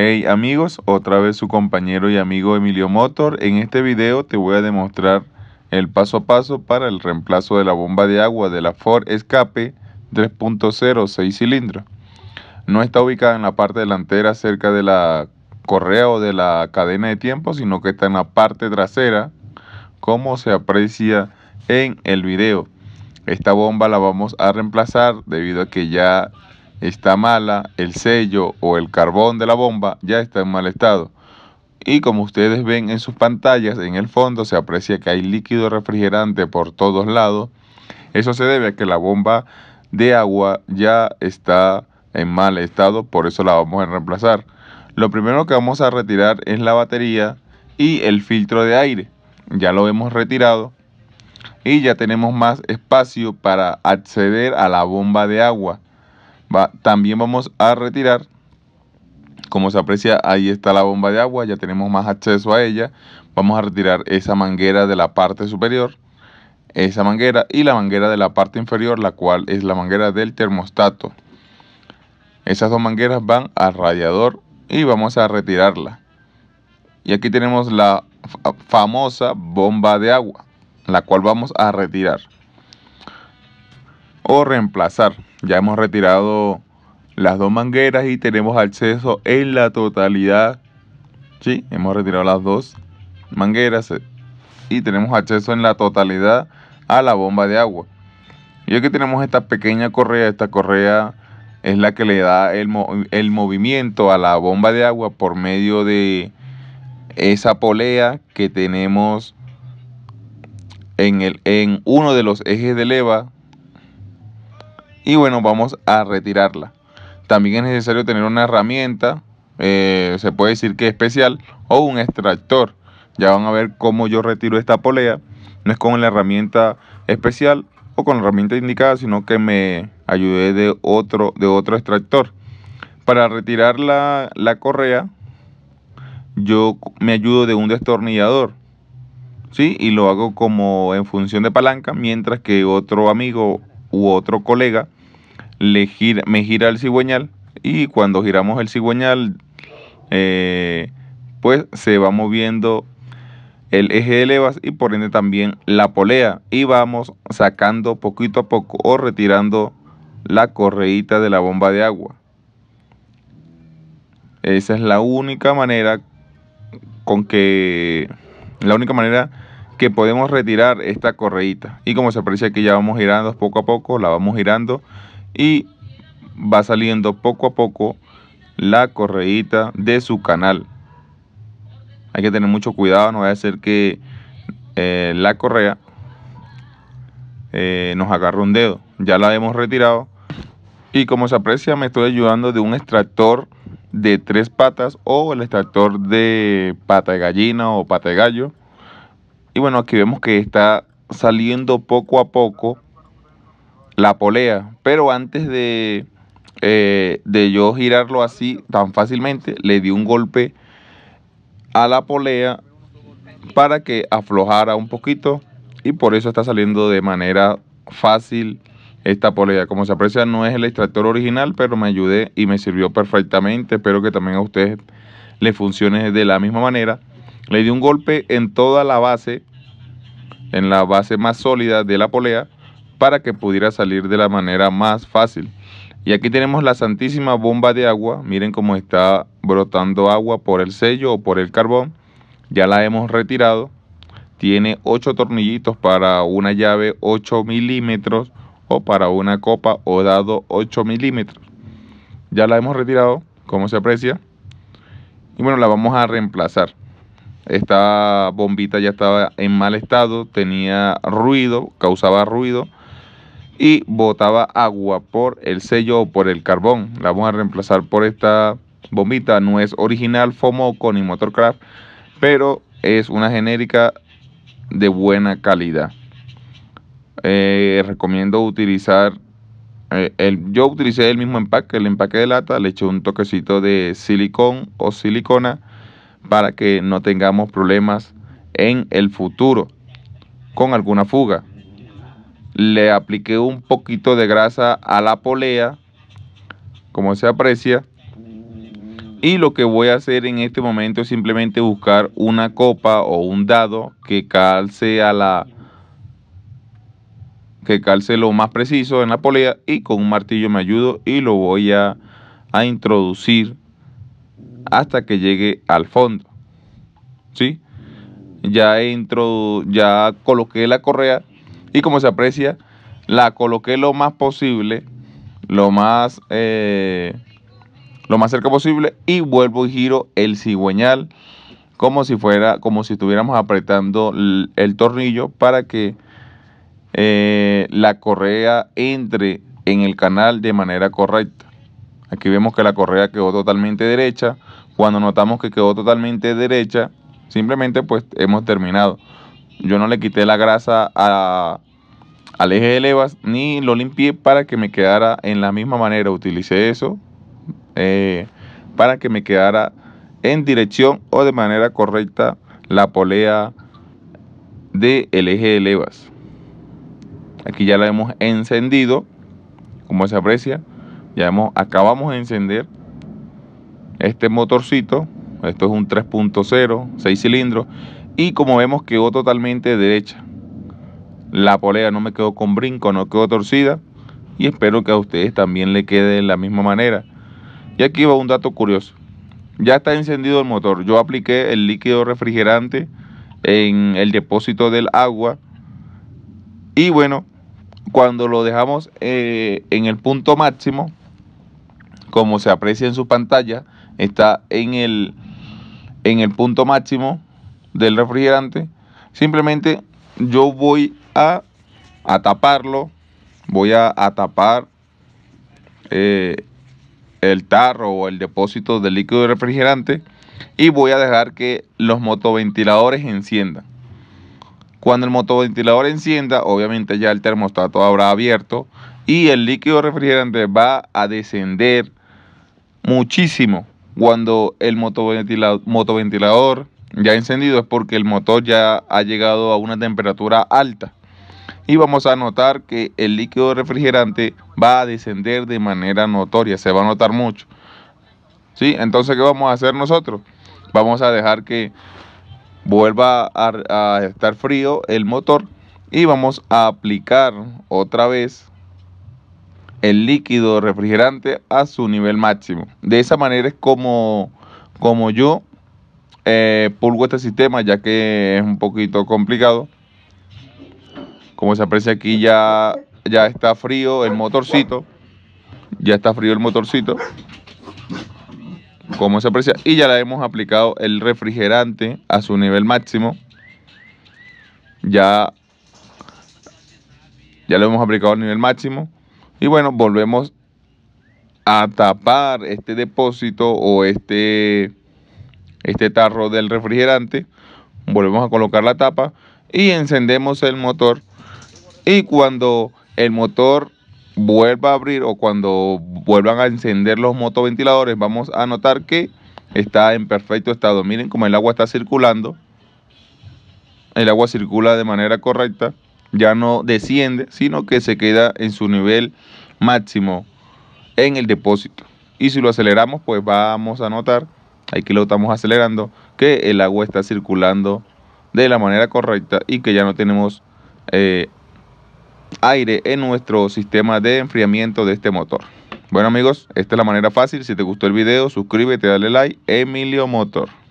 Hey amigos, otra vez su compañero y amigo Emilio Motor. En este video te voy a demostrar el paso a paso para el reemplazo de la bomba de agua de la Ford Escape 3.0 6 cilindros. No está ubicada en la parte delantera cerca de la correa o de la cadena de tiempo, sino que está en la parte trasera, como se aprecia en el video. Esta bomba la vamos a reemplazar debido a que ya está mala, el sello o el carbón de la bomba ya está en mal estado. Y como ustedes ven en sus pantallas, en el fondo se aprecia que hay líquido refrigerante por todos lados. Eso se debe a que la bomba de agua ya está en mal estado, por eso la vamos a reemplazar. Lo primero que vamos a retirar es la batería y el filtro de aire. Ya lo hemos retirado y ya tenemos más espacio para acceder a la bomba de agua también vamos a retirar. Como se aprecia, ahí está la bomba de agua, ya tenemos más acceso a ella. Vamos a retirar esa manguera de la parte superior, esa manguera y la manguera de la parte inferior, la cual es la manguera del termostato. Esas dos mangueras van al radiador y vamos a retirarla. Y aquí tenemos la famosa bomba de agua, la cual vamos a retirar o reemplazar. Ya hemos retirado las dos mangueras y tenemos acceso en la totalidad. Sí, hemos retirado las dos mangueras eh, y tenemos acceso en la totalidad a la bomba de agua. Y aquí tenemos esta pequeña correa, esta correa es la que le da el, movimiento a la bomba de agua por medio de esa polea que tenemos en, el, en uno de los ejes de leva y bueno, vamos a retirarla. También es necesario tener una herramienta, eh, se puede decir que especial, o un extractor. Ya van a ver cómo yo retiro esta polea. No es con la herramienta especial o con la herramienta indicada, sino que me ayudé de otro, de otro extractor. Para retirar la, la correa, yo me ayudo de un destornillador. ¿sí? Y lo hago como en función de palanca, mientras que otro amigo u otro colega me gira el cigüeñal y cuando giramos el cigüeñal, eh, pues se va moviendo el eje de levas y por ende también la polea y vamos sacando poquito a poco o retirando la correita de la bomba de agua. Esa es la única manera con que la única manera que podemos retirar esta correita Y como se aprecia que ya vamos girando poco a poco, la vamos girando y va saliendo poco a poco la correita de su canal. Hay que tener mucho cuidado, no va a ser que eh, la correa eh, nos agarre un dedo. Ya la hemos retirado y como se aprecia me estoy ayudando de un extractor de tres patas o el extractor de pata de gallina o pata de gallo. Y bueno, aquí vemos que está saliendo poco a poco la polea. Pero antes de, eh, de yo girarlo así tan fácilmente, le di un golpe a la polea para que aflojara un poquito y por eso está saliendo de manera fácil esta polea. Como se aprecia no es el extractor original, pero me ayudé y me sirvió perfectamente. Espero que también a ustedes les funcione de la misma manera. Le di un golpe en toda la base, en la base más sólida de la polea para que pudiera salir de la manera más fácil. Y aquí tenemos la santísima bomba de agua. Miren cómo está brotando agua por el sello o por el carbón. Ya la hemos retirado. Tiene 8 tornillitos para una llave 8 milímetros o para una copa o dado 8 milímetros. Ya la hemos retirado, como se aprecia. Y bueno, la vamos a reemplazar. Esta bombita ya estaba en mal estado, tenía ruido, causaba ruido y botaba agua por el sello o por el carbón. La vamos a reemplazar por esta bombita. No es original Fomoco ni Motorcraft, pero es una genérica de buena calidad. Eh, recomiendo utilizar, eh, el, yo utilicé el mismo empaque, el empaque de lata, le eché un toquecito de silicón o silicona para que no tengamos problemas en el futuro con alguna fuga le apliqué un poquito de grasa a la polea, como se aprecia. Y lo que voy a hacer en este momento es simplemente buscar una copa o un dado que calce a la que calce lo más preciso en la polea y con un martillo me ayudo y lo voy a, a introducir hasta que llegue al fondo. ¿Sí? Ya, entro, ya coloqué la correa y como se aprecia, la coloqué lo más posible, lo más, eh, lo más cerca posible y vuelvo y giro el cigüeñal como si fuera, como si estuviéramos apretando el, tornillo para que eh, la correa entre en el canal de manera correcta. Aquí vemos que la correa quedó totalmente derecha. Cuando notamos que quedó totalmente derecha, simplemente pues hemos terminado. Yo no le quité la grasa a, al eje de levas ni lo limpié para que me quedara en la misma manera. Utilicé eso eh, para que me quedara en dirección o de manera correcta la polea del eje de levas. Aquí ya la hemos encendido, como se aprecia. Ya hemos, acabamos de encender este motorcito. Esto es un 3.0, 6 cilindros. Y como vemos quedó totalmente derecha. La polea no me quedó con brinco, no quedó torcida. Y espero que a ustedes también le quede de la misma manera. Y aquí va un dato curioso. Ya está encendido el motor. Yo apliqué el líquido refrigerante en el depósito del agua. Y bueno, cuando lo dejamos eh, en el punto máximo, como se aprecia en su pantalla, está en el, en el punto máximo del refrigerante. Simplemente yo voy a, taparlo, voy a, tapar eh, el tarro o el depósito de líquido refrigerante y voy a dejar que los motoventiladores enciendan. Cuando el motoventilador encienda, obviamente ya el termostato habrá abierto y el líquido refrigerante va a descender muchísimo. Cuando el motoventilador, ya ya encendido es porque el motor ya ha llegado a una temperatura alta y vamos a notar que el líquido refrigerante va a descender de manera notoria, se va a notar mucho. ¿Sí? Entonces, ¿qué vamos a hacer nosotros? Vamos a dejar que vuelva a, estar frío el motor y vamos a aplicar otra vez el líquido refrigerante a su nivel máximo. De esa manera es como, como yo eh, pulgo este sistema, ya que es un poquito complicado. Como se aprecia aquí ya, ya está frío el motorcito. Ya está frío el motorcito. Como se aprecia. Y ya le hemos aplicado el refrigerante a su nivel máximo. Ya, ya hemos aplicado a nivel máximo. Y bueno, volvemos a tapar este depósito o este, este tarro del refrigerante. Volvemos a colocar la tapa y encendemos el motor y cuando el motor vuelva a abrir o cuando vuelvan a encender los motoventiladores, vamos a notar que está en perfecto estado. Miren cómo el agua está circulando. El agua circula de manera correcta. Ya no desciende, sino que se queda en su nivel máximo en el depósito. Y si lo aceleramos, pues vamos a notar, aquí lo estamos acelerando, que el agua está circulando de la manera correcta y que ya no tenemos eh, aire en nuestro sistema de enfriamiento de este motor. Bueno amigos, esta es la manera fácil. Si te gustó el video, suscríbete, dale like. Emilio Motor.